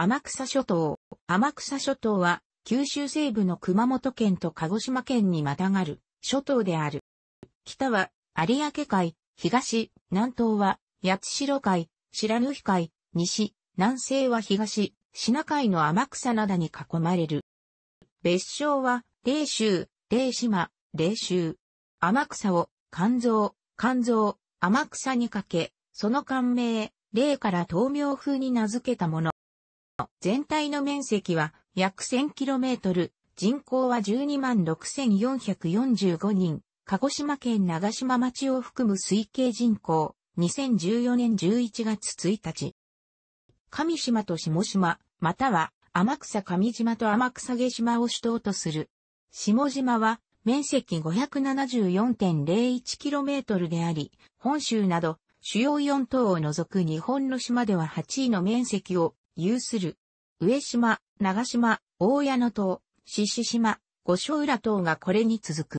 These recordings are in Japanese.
天草諸島。天草諸島は、九州西部の熊本県と鹿児島県にまたがる諸島である。北は有明海、東、南東は八代海、白縫海、西、南西は東、品海の天草灘に囲まれる。別称は、霊州、霊島、霊州。天草を、肝臓、肝臓、天草にかけ、その肝名、霊から東名風に名付けたもの。全体の面積は約 1000km、人口は126,445人、鹿児島県長島町を含む推計人口、2014年11月1日。上島と下島、または天草上島と天草下島を主島とする。下島は面積 574.01km であり、本州など主要4島を除く日本の島では8位の面積を有する。上島、長島、大矢野島、獅子島、五所浦島がこれに続く。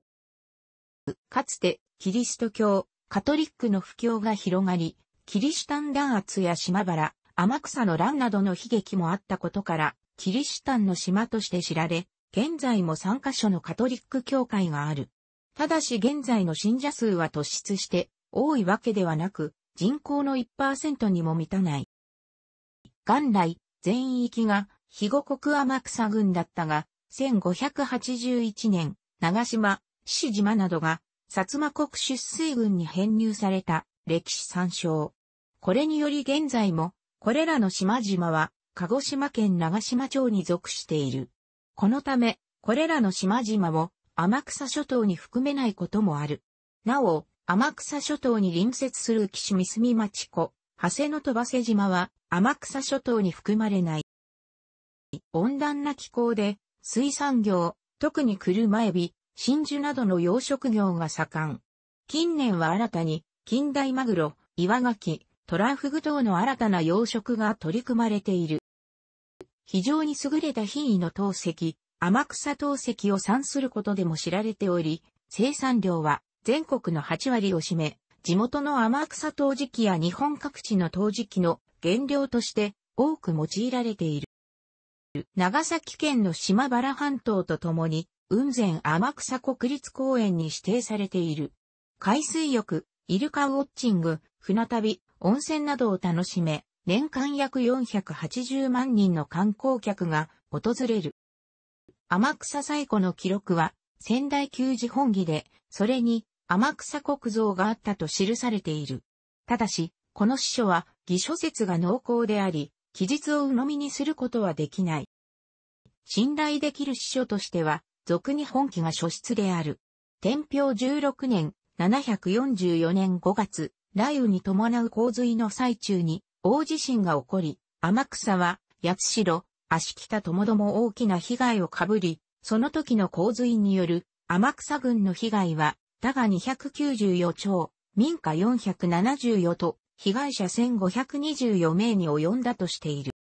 かつて、キリスト教、カトリックの布教が広がり、キリシタン弾圧や島原、天草の乱などの悲劇もあったことから、キリシタンの島として知られ、現在も3カ所のカトリック教会がある。ただし現在の信者数は突出して多いわけではなく、人口の1%にも満たない。元来、全域が、肥後国天草郡だったが、1581年、長島、獅子島などが、薩摩国出水軍に編入された歴史参照。これにより現在も、これらの島々は、鹿児島県長島町に属している。このため、これらの島々を、天草諸島に含めないこともある。なお、天草諸島に隣接する岸三隅町湖、長谷の飛ばせ島は、天草諸島に含まれない。温暖な気候で、水産業、特に車エビ、真珠などの養殖業が盛ん。近年は新たに、近代マグロ、岩ガキ、トラフグ等の新たな養殖が取り組まれている。非常に優れた品位の陶石、天草陶石を産することでも知られており、生産量は全国の8割を占め、地元の天草陶磁器や日本各地の陶磁器の原料として多く用いられている。長崎県の島原半島とともに、雲仙天草国立公園に指定されている。海水浴、イルカウォッチング、船旅、温泉などを楽しめ、年間約480万人の観光客が訪れる。天草最古の記録は、仙台旧寺本義で、それに天草国像があったと記されている。ただし、この司書は偽書説が濃厚であり、記述を鵜呑みにすることはできない。信頼できる司書としては、俗に本記が書出である。天平16年、744年5月、雷雨に伴う洪水の最中に大地震が起こり、天草は、八代、足北ともども大きな被害をかぶり、その時の洪水による天草軍の被害はだが294兆、民家474と、被害者1524名に及んだとしている。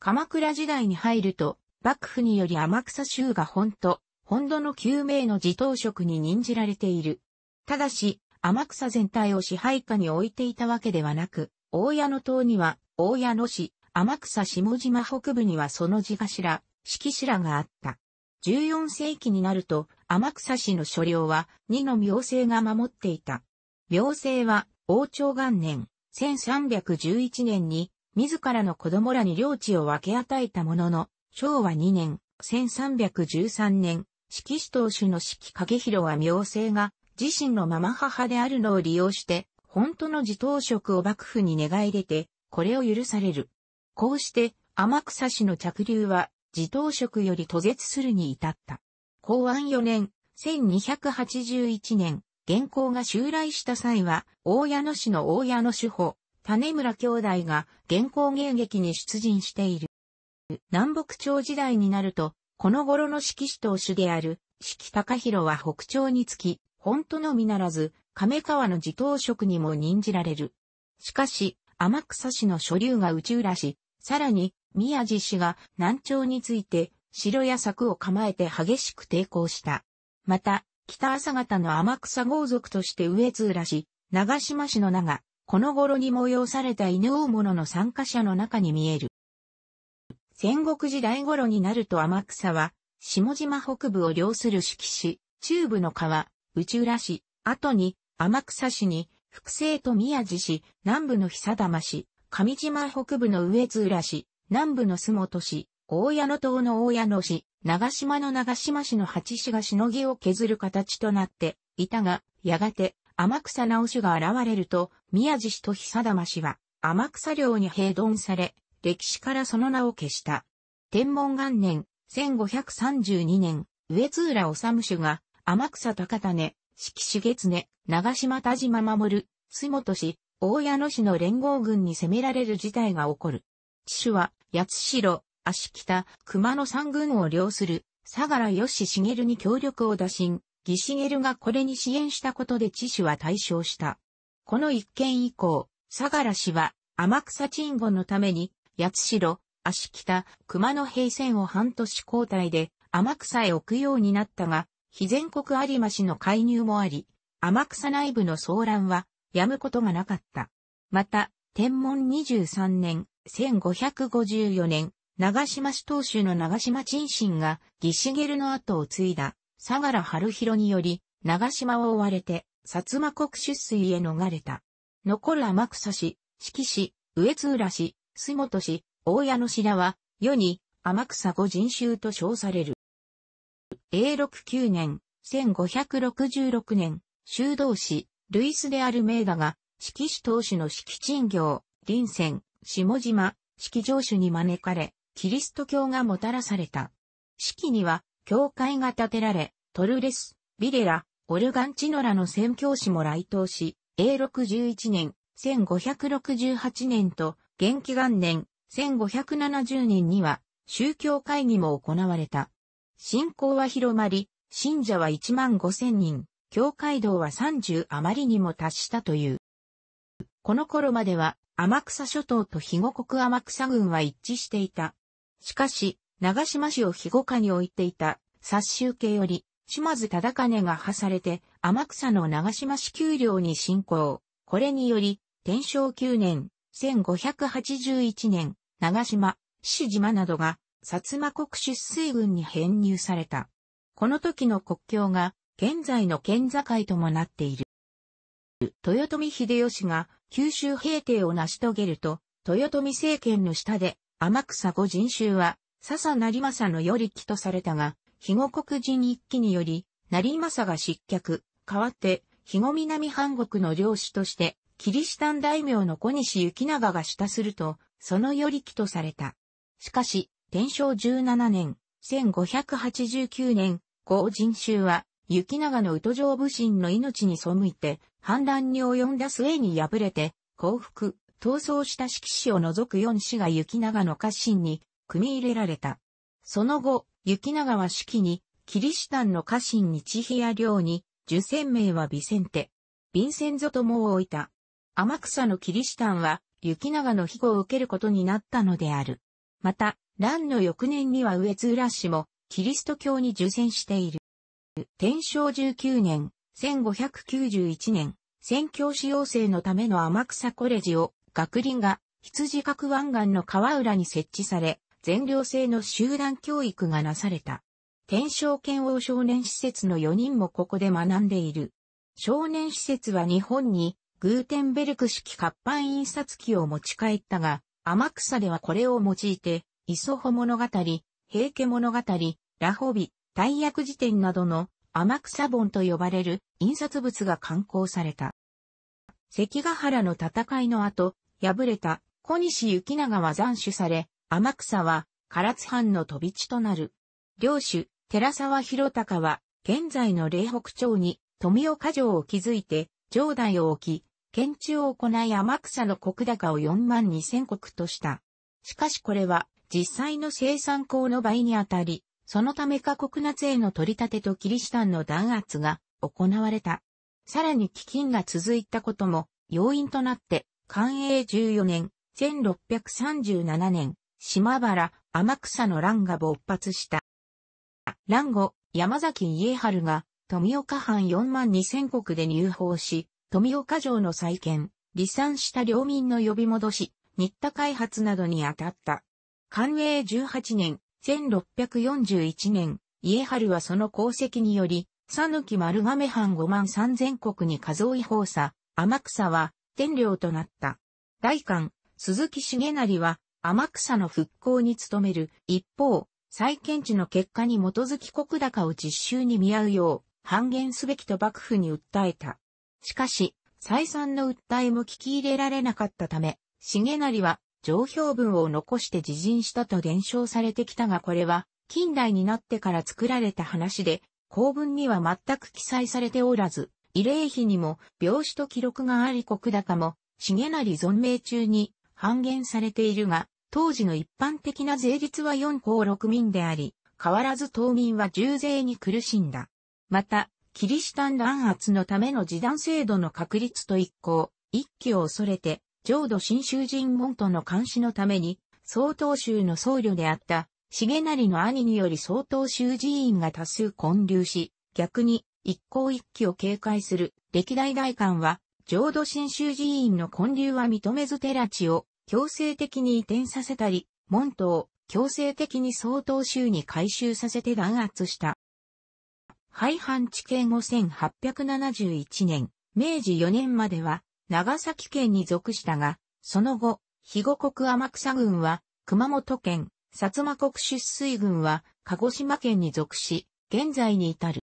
鎌倉時代に入ると、幕府により天草州が本と、本土の9名の自頭職に任じられている。ただし、天草全体を支配下に置いていたわけではなく、大屋野島には、大屋野市、天草下島北部にはその地頭、四季らがあった。14世紀になると、天草市の所領は、2の明星が守っていた。明星は、王朝元年、1311年に、自らの子供らに領地を分け与えたものの、昭和2年、1313年、指揮師当主の指揮影広は明星が、自身のママ母であるのを利用して、本当の自当職を幕府に願い出て、これを許される。こうして、天草市の着流は自頭職より途絶するに至った。公安4年、1281年、原稿が襲来した際は、大屋野市の大屋野主保、種村兄弟が原稿迎撃に出陣している。南北朝時代になると、この頃の指揮師当主である、指揮高弘は北朝につき、本当のみならず、亀川の自頭職にも任じられる。しかし、天草市の所流が内浦市、さらに、宮地氏が南朝について城や柵を構えて激しく抵抗した。また、北朝方の天草豪族として上津浦氏、長島氏の名が、この頃に催された犬大物の参加者の中に見える。戦国時代頃になると天草は、下島北部を領する季市、中部の川、内浦市、後に天草市に、複製と宮地市、南部の久玉市、上島北部の上津浦市、南部の洲本市、大矢野島の大矢野市、長島の長島市の八市がしのぎを削る形となっていたが、やがて天草直氏が現れると、宮地氏と久玉氏は天草領に併存され、歴史からその名を消した。天文元年、1532年、上津浦治氏が、天草高種、四季月常、長島田島守、洲本氏、大矢野市の連合軍に攻められる事態が起こる。地主は、八代、足北、熊野三軍を領する、相良義茂に協力を打診、義茂がこれに支援したことで知事は対象した。この一件以降、相良氏は、天草鎮護のために、八代、足北、熊野平戦を半年交代で、天草へ置くようになったが、非全国有馬氏の介入もあり、天草内部の騒乱は、やむことがなかった。また、天文23年、1554年、長島市当主の長島陳信が、義茂の後を継いだ、相良春弘により、長島を追われて、薩摩国出水へ逃れた。残る天草市、四季市、上津浦市、洲本市、大屋の品は、世に、天草五人衆と称される。永禄9年、1566年、修道士、ルイス・である名画が、四季市当主の四季賃業、臨戦、下島、式上主に招かれ、キリスト教がもたらされた。式には、教会が建てられ、トルレス、ビレラ、オルガンチノラの宣教師も来島し、a 6 1年、1568年と、元気元年、1570年には、宗教会議も行われた。信仰は広まり、信者は1万5千人、教会道は30余りにも達したという。この頃までは天草諸島と肥後国天草郡は一致していた。しかし、長島市を肥後下に置いていた、殺州家より、島津忠兼が破されて、天草の長島市丘陵に侵攻。これにより、天正9年、1581年、長島、市島などが、薩摩国出水軍に編入された。この時の国境が、現在の県境ともなっている。豊臣秀吉が九州平定を成し遂げると、豊臣政権の下で、天草五人衆は、笹成政のり木とされたが、肥後国人一揆により、成政が失脚、代わって、肥後南半国の領主として、キリシタン大名の小西行長が下すると、そのり木とされた。しかし、天正17年、1589年、五人衆は、雪長の宇都城武神の命に背いて、反乱に及んだ末に敗れて、降伏、逃走した四季士を除く四氏が雪長の家臣に組み入れられた。その後、雪長は四季に、キリシタンの家臣に千比や領に、受選名はビセンテ。ビンセンゾともを置いた。天草のキリシタンは、雪長の庇護を受けることになったのである。また、乱の翌年には上津浦氏も、キリスト教に受選している。天正19年、1591年、宣教師養成のための天草コレジを、学林が羊角湾岸の川浦に設置され、全寮制の集団教育がなされた。天正剣王少年施設の4人もここで学んでいる。少年施設は日本にグーテンベルク式活版印刷機を持ち帰ったが、天草ではこれを用いて、磯穂物語、平家物語、ラホビ、大役辞典などの天草本と呼ばれる印刷物が刊行された。関ヶ原の戦いの後、敗れた小西行長は斬首され、天草は唐津藩の飛び地となる。領主、寺沢広隆は、現在の霊北町に富岡城を築いて、城代を置き、建築を行い天草の国高を4万2千国とした。しかしこれは、実際の生産校の倍にあたり、そのため過酷な税の取り立てとキリシタンの弾圧が行われた。さらに飢饉が続いたことも要因となって、寛永14年、1637年、島原、天草の乱が勃発した。乱後、山崎家春が、富岡藩4万2千国で入法し、富岡城の再建、離散した領民の呼び戻し、新田開発などに当たった。寛永18年、1641年、家春はその功績により、ぬき丸亀藩5万3000国に数多い放さ、天草は天領となった。大官、鈴木重成は天草の復興に努める。一方、再建地の結果に基づき国高を実習に見合うよう、半減すべきと幕府に訴えた。しかし、再三の訴えも聞き入れられなかったため、重成は上評文を残して自陣したと伝承されてきたがこれは近代になってから作られた話で、公文には全く記載されておらず、慰霊碑にも病死と記録があり国高も、重成存命中に半減されているが、当時の一般的な税率は4項6民であり、変わらず島民は重税に苦しんだ。また、キリシタン弾圧のための示談制度の確立と一行、一期を恐れて、浄土真宗神門徒の監視のために、曹洞宗の僧侶であった、重成の兄により曹洞宗寺院が多数混流し、逆に一向一揆を警戒する歴代大官は、浄土真宗寺院の混流は認めず寺地を強制的に移転させたり、門徒を強制的に曹洞宗に改修させて弾圧した。廃藩置県後1871年、明治4年までは、長崎県に属したが、その後、肥後国天草郡は、熊本県、薩摩国出水郡は、鹿児島県に属し、現在に至る。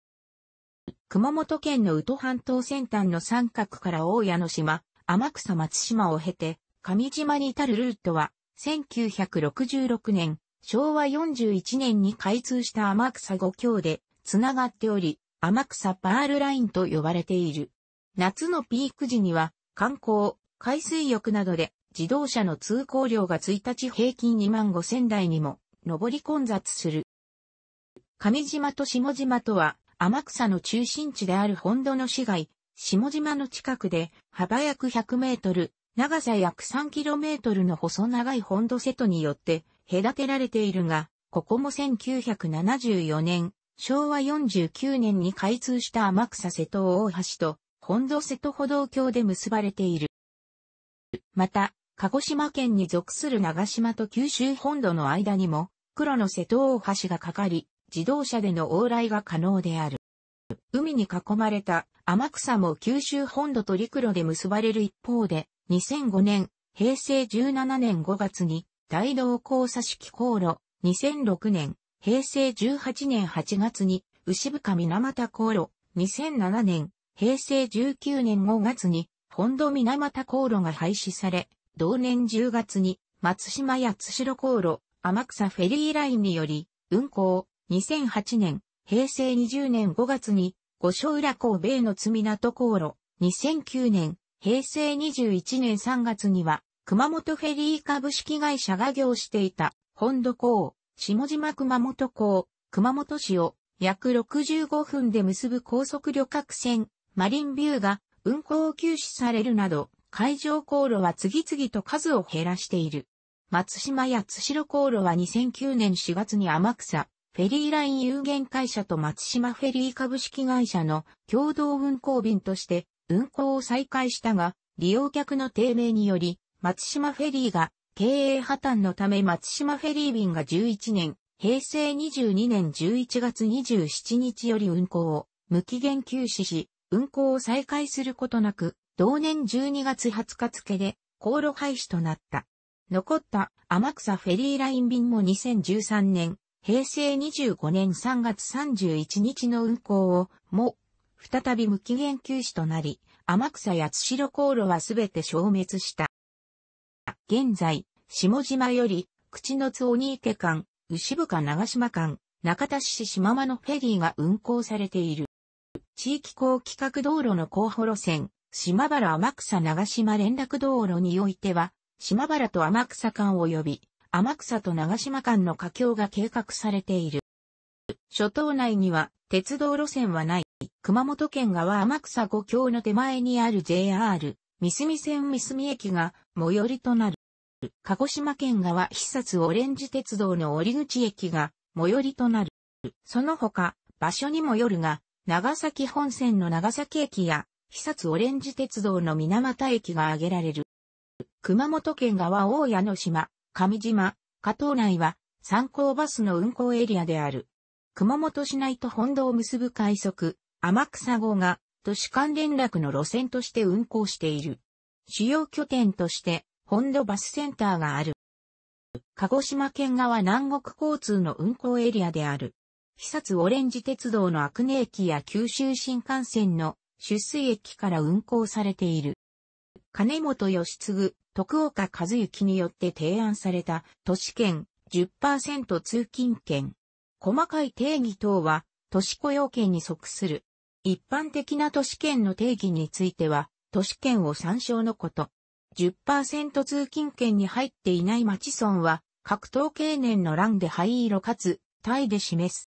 熊本県の宇都半島先端の三角から大屋の島、天草松島を経て、上島に至るルートは、1966年、昭和41年に開通した天草五橋で、つながっており、天草パールラインと呼ばれている。夏のピーク時には、観光、海水浴などで自動車の通行量が1日平均2万5千台にも上り混雑する。上島と下島とは天草の中心地である本土の市街、下島の近くで幅約100メートル、長さ約3キロメートルの細長い本土瀬戸によって隔てられているが、ここも1974年、昭和49年に開通した天草瀬戸大橋と本土瀬戸歩道橋で結ばれている。また、鹿児島県に属する長島と九州本土の間にも、黒の瀬戸大橋がかかり、自動車での往来が可能である。海に囲まれた天草も九州本土と陸路で結ばれる一方で、2005年、平成17年5月に、大道交差式航路、2006年、平成18年8月に、牛深水俣航路、2007年、平成19年5月に本土水俣航路が廃止され、同年10月に松島や津代航路天草フェリーラインにより運行、2008年、平成20年5月に五所浦港米の津港航路、2009年、平成21年3月には熊本フェリー株式会社が業していた本土港、下島熊本港、熊本市を約65分で結ぶ高速旅客船マリンビューが運行を休止されるなど、海上航路は次々と数を減らしている。松島や津代航路は2009年4月に天草、フェリーライン有限会社と松島フェリー株式会社の共同運行便として運行を再開したが、利用客の低迷により、松島フェリーが経営破綻のため松島フェリー便が11年、平成22年11月27日より運行を無期限休止し、運行を再開することなく、同年12月20日付で航路廃止となった。残った天草フェリーライン便も2013年、平成25年3月31日の運行をも、再び無期限休止となり、天草八代航路はすべて消滅した。現在、下島より、口の津鬼池間、牛深長島間、中田市島間のフェリーが運行されている。地域高規格道路の候補路線、島原天草長島連絡道路においては、島原と天草間及び、天草と長島間の架橋が計画されている。諸島内には鉄道路線はない。熊本県側天草五橋の手前にある JR、三隅線三隅駅が最寄りとなる。鹿児島県側必殺オレンジ鉄道の折口駅が最寄りとなる。その他、場所にもよるが、長崎本線の長崎駅や、久殺オレンジ鉄道の水俣駅が挙げられる。熊本県側大谷の島、上島、加藤内は、参考バスの運行エリアである。熊本市内と本土を結ぶ快速、天草号が、都市間連絡の路線として運行している。主要拠点として、本土バスセンターがある。鹿児島県側南国交通の運行エリアである。肥薩オレンジ鉄道の悪根駅や九州新幹線の出水駅から運行されている。金本義継、徳岡和幸によって提案された都市圏10%通勤圏。細かい定義等は都市雇用圏に即する。一般的な都市圏の定義については都市圏を参照のこと。10%通勤圏に入っていない町村は各統計年の欄で灰色かつタイで示す。